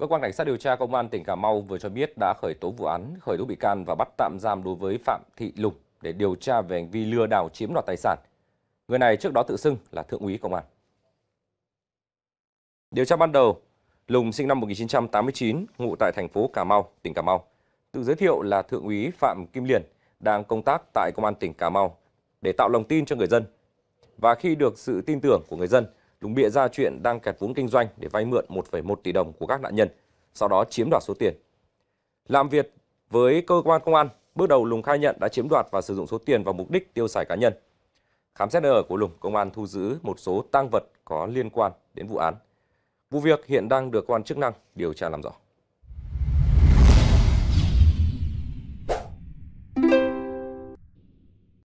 Cơ quan Cảnh sát điều tra Công an tỉnh Cà Mau vừa cho biết đã khởi tố vụ án, khởi tố bị can và bắt tạm giam đối với Phạm Thị Lùng để điều tra về hành vi lừa đảo chiếm đoạt tài sản. Người này trước đó tự xưng là Thượng úy Công an. Điều tra ban đầu, Lùng sinh năm 1989, ngụ tại thành phố Cà Mau, tỉnh Cà Mau. Tự giới thiệu là Thượng úy Phạm Kim Liên đang công tác tại Công an tỉnh Cà Mau để tạo lòng tin cho người dân. Và khi được sự tin tưởng của người dân, Lùng bịa ra chuyện đang kẹt vốn kinh doanh để vay mượn 1,1 tỷ đồng của các nạn nhân, sau đó chiếm đoạt số tiền. Làm việc với cơ quan công an, bước đầu Lùng khai nhận đã chiếm đoạt và sử dụng số tiền vào mục đích tiêu xài cá nhân. Khám xét nơi ở của Lùng, công an thu giữ một số tang vật có liên quan đến vụ án. Vụ việc hiện đang được cơ quan chức năng điều tra làm rõ.